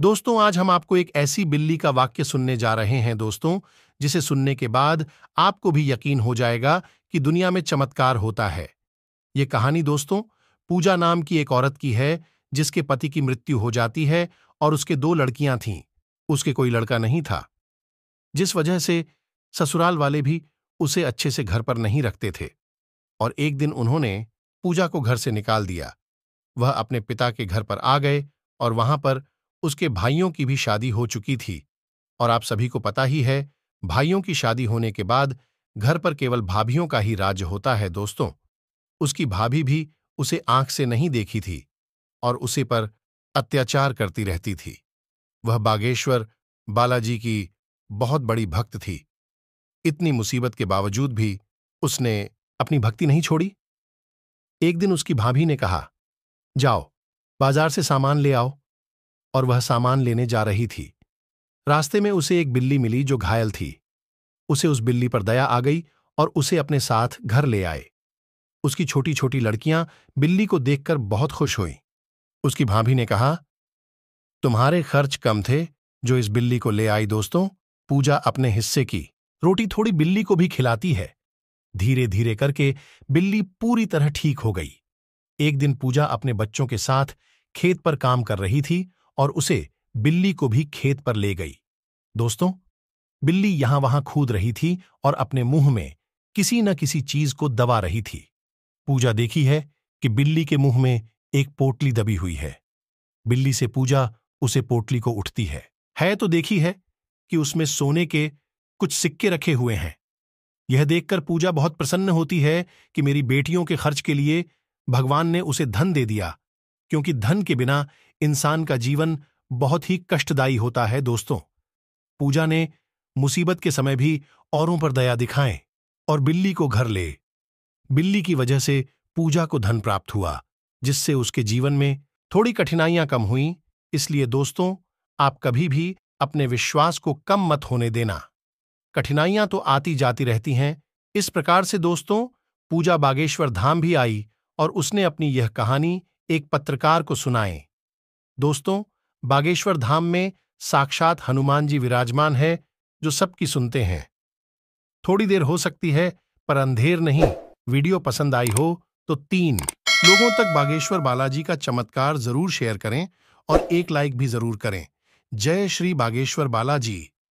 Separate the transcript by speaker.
Speaker 1: दोस्तों आज हम आपको एक ऐसी बिल्ली का वाक्य सुनने जा रहे हैं दोस्तों जिसे सुनने के बाद आपको भी यकीन हो जाएगा कि दुनिया में चमत्कार होता है ये कहानी दोस्तों पूजा नाम की एक औरत की है जिसके पति की मृत्यु हो जाती है और उसके दो लड़कियां थीं उसके कोई लड़का नहीं था जिस वजह से ससुराल वाले भी उसे अच्छे से घर पर नहीं रखते थे और एक दिन उन्होंने पूजा को घर से निकाल दिया वह अपने पिता के घर पर आ गए और वहां पर उसके भाइयों की भी शादी हो चुकी थी और आप सभी को पता ही है भाइयों की शादी होने के बाद घर पर केवल भाभीियों का ही राज्य होता है दोस्तों उसकी भाभी भी उसे आंख से नहीं देखी थी और उसे पर अत्याचार करती रहती थी वह बागेश्वर बालाजी की बहुत बड़ी भक्त थी इतनी मुसीबत के बावजूद भी उसने अपनी भक्ति नहीं छोड़ी एक दिन उसकी भाभी ने कहा जाओ बाजार से सामान ले आओ और वह सामान लेने जा रही थी रास्ते में उसे एक बिल्ली मिली जो घायल थी उसे उस बिल्ली पर दया आ गई और उसे अपने साथ घर ले आए उसकी छोटी छोटी लड़कियां बिल्ली को देखकर बहुत खुश हुईं उसकी भाभी ने कहा तुम्हारे खर्च कम थे जो इस बिल्ली को ले आई दोस्तों पूजा अपने हिस्से की रोटी थोड़ी बिल्ली को भी खिलाती है धीरे धीरे करके बिल्ली पूरी तरह ठीक हो गई एक दिन पूजा अपने बच्चों के साथ खेत पर काम कर रही थी और उसे बिल्ली को भी खेत पर ले गई दोस्तों बिल्ली यहां वहां खूद रही थी और अपने मुंह में किसी न किसी चीज को दबा रही थी पूजा देखी है कि बिल्ली के मुंह में एक पोटली दबी हुई है बिल्ली से पूजा उसे पोटली को उठती है है तो देखी है कि उसमें सोने के कुछ सिक्के रखे हुए हैं यह देखकर पूजा बहुत प्रसन्न होती है कि मेरी बेटियों के खर्च के लिए भगवान ने उसे धन दे दिया क्योंकि धन के बिना इंसान का जीवन बहुत ही कष्टदायी होता है दोस्तों पूजा ने मुसीबत के समय भी औरों पर दया दिखाएं और बिल्ली को घर ले बिल्ली की वजह से पूजा को धन प्राप्त हुआ जिससे उसके जीवन में थोड़ी कठिनाइयां कम हुई इसलिए दोस्तों आप कभी भी अपने विश्वास को कम मत होने देना कठिनाइयां तो आती जाती रहती हैं इस प्रकार से दोस्तों पूजा बागेश्वर धाम भी आई और उसने अपनी यह कहानी एक पत्रकार को सुनाएं दोस्तों बागेश्वर धाम में साक्षात हनुमान जी विराजमान है जो सबकी सुनते हैं थोड़ी देर हो सकती है पर अंधेर नहीं वीडियो पसंद आई हो तो तीन लोगों तक बागेश्वर बालाजी का चमत्कार जरूर शेयर करें और एक लाइक भी जरूर करें जय श्री बागेश्वर बालाजी